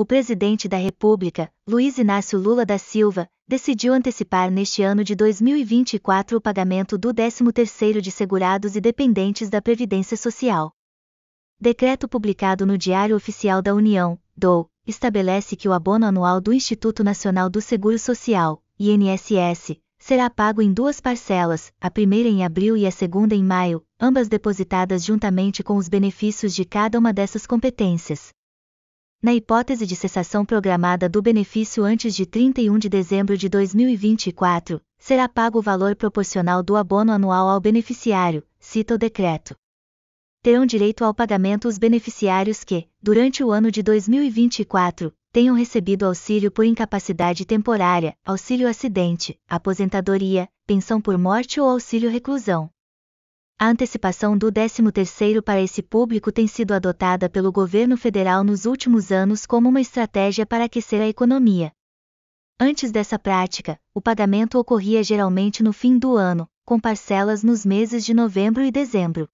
o presidente da República, Luiz Inácio Lula da Silva, decidiu antecipar neste ano de 2024 o pagamento do 13º de segurados e dependentes da Previdência Social. Decreto publicado no Diário Oficial da União, DOU, estabelece que o abono anual do Instituto Nacional do Seguro Social, INSS, será pago em duas parcelas, a primeira em abril e a segunda em maio, ambas depositadas juntamente com os benefícios de cada uma dessas competências na hipótese de cessação programada do benefício antes de 31 de dezembro de 2024, será pago o valor proporcional do abono anual ao beneficiário, cita o decreto. Terão direito ao pagamento os beneficiários que, durante o ano de 2024, tenham recebido auxílio por incapacidade temporária, auxílio acidente, aposentadoria, pensão por morte ou auxílio reclusão. A antecipação do 13º para esse público tem sido adotada pelo governo federal nos últimos anos como uma estratégia para aquecer a economia. Antes dessa prática, o pagamento ocorria geralmente no fim do ano, com parcelas nos meses de novembro e dezembro.